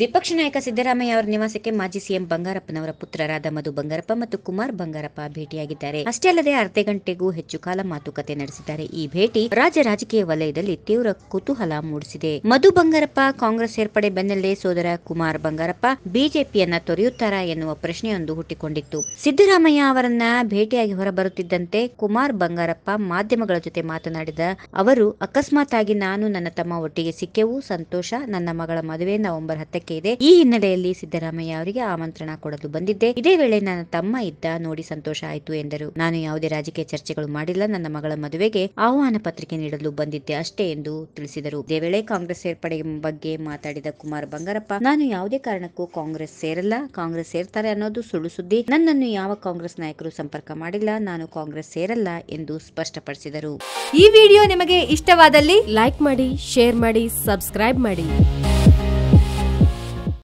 ವಿಪಕ್ಷ ನಾಯಕ ಸಿದ್ದರಾಮಯ್ಯ ಅವರ ನಿವಾಸಕ್ಕೆ ಮಾಜಿ ಸಿಎಂ ಬಂಗಾರಪ್ಪನವರ ಪುತ್ರರಾದ ಮಧು ಬಂಗಾರಪ್ಪ ಮತ್ತು ಕುಮಾರ್ ಬಂಗಾರಪ್ಪ ಭೇಟಿಯಾಗಿದ್ದಾರೆ ಅಷ್ಟೇ ಅಲ್ಲದೆ ಅರ್ಧ ಗಂಟೆಗೂ ಹೆಚ್ಚು ಕಾಲ ಮಾತುಕತೆ ನಡೆಸಿದ್ದಾರೆ ಈ ಭೇಟಿ ರಾಜ್ಯ ರಾಜಕೀಯ ವಲಯದಲ್ಲಿ ತೀವ್ರ ಕುತೂಹಲ ಮೂಡಿಸಿದೆ ಮಧು ಬಂಗಾರಪ್ಪ ಕಾಂಗ್ರೆಸ್ ಸೇರ್ಪಡೆ ಬೆನ್ನಲ್ಲೇ ಸೋದರ ಕುಮಾರ್ ಬಂಗಾರಪ್ಪ ಬಿಜೆಪಿಯನ್ನ ತೊರೆಯುತ್ತಾರಾ ಎನ್ನುವ ಪ್ರಶ್ನೆಯೊಂದು ಹುಟ್ಟಿಕೊಂಡಿತ್ತು ಸಿದ್ದರಾಮಯ್ಯ ಅವರನ್ನ ಭೇಟಿಯಾಗಿ ಹೊರಬರುತ್ತಿದ್ದಂತೆ ಕುಮಾರ್ ಬಂಗಾರಪ್ಪ ಮಾಧ್ಯಮಗಳ ಜೊತೆ ಮಾತನಾಡಿದ ಅವರು ಅಕಸ್ಮಾತ್ ಆಗಿ ನಾನು ನನ್ನ ತಮ್ಮ ಒಟ್ಟಿಗೆ ಸಿಕ್ಕೆವು ಸಂತೋಷ ನನ್ನ ಮಗಳ ಮದುವೆ ನವೆಂಬರ್ ಹತ್ತಕ್ಕೆ ಸಾಧ್ಯತೆ ಇದೆ ಈ ಹಿನ್ನೆಲೆಯಲ್ಲಿ ಸಿದ್ದರಾಮಯ್ಯ ಅವರಿಗೆ ಆಮಂತ್ರಣ ಕೊಡಲು ಬಂದಿದ್ದೆ ಇದೇ ವೇಳೆ ನನ್ನ ತಮ್ಮ ಇದ್ದ ನೋಡಿ ಸಂತೋಷ ಆಯಿತು ಎಂದರು ನಾನು ಯಾವುದೇ ರಾಜಕೀಯ ಚರ್ಚೆಗಳು ಮಾಡಿಲ್ಲ ನನ್ನ ಮಗಳ ಮದುವೆಗೆ ಆಹ್ವಾನ ಪತ್ರಿಕೆ ನೀಡಲು ಬಂದಿದ್ದೆ ಅಷ್ಟೇ ಎಂದು ತಿಳಿಸಿದರು ಇದೇ ವೇಳೆ ಕಾಂಗ್ರೆಸ್ ಸೇರ್ಪಡೆ ಬಗ್ಗೆ ಮಾತಾಡಿದ ಕುಮಾರ್ ಬಂಗಾರಪ್ಪ ನಾನು ಯಾವುದೇ ಕಾರಣಕ್ಕೂ ಕಾಂಗ್ರೆಸ್ ಸೇರಲ್ಲ ಕಾಂಗ್ರೆಸ್ ಸೇರ್ತಾರೆ ಅನ್ನೋದು ಸುಳ್ಳು ಸುದ್ದಿ ನನ್ನನ್ನು ಯಾವ ಕಾಂಗ್ರೆಸ್ ನಾಯಕರು ಸಂಪರ್ಕ ಮಾಡಿಲ್ಲ ನಾನು ಕಾಂಗ್ರೆಸ್ ಸೇರಲ್ಲ ಎಂದು ಸ್ಪಷ್ಟಪಡಿಸಿದರು ಈ ವಿಡಿಯೋ ನಿಮಗೆ ಇಷ್ಟವಾದಲ್ಲಿ ಲೈಕ್ ಮಾಡಿ ಶೇರ್ ಮಾಡಿ ಸಬ್ಸ್ಕ್ರೈಬ್ ಮಾಡಿ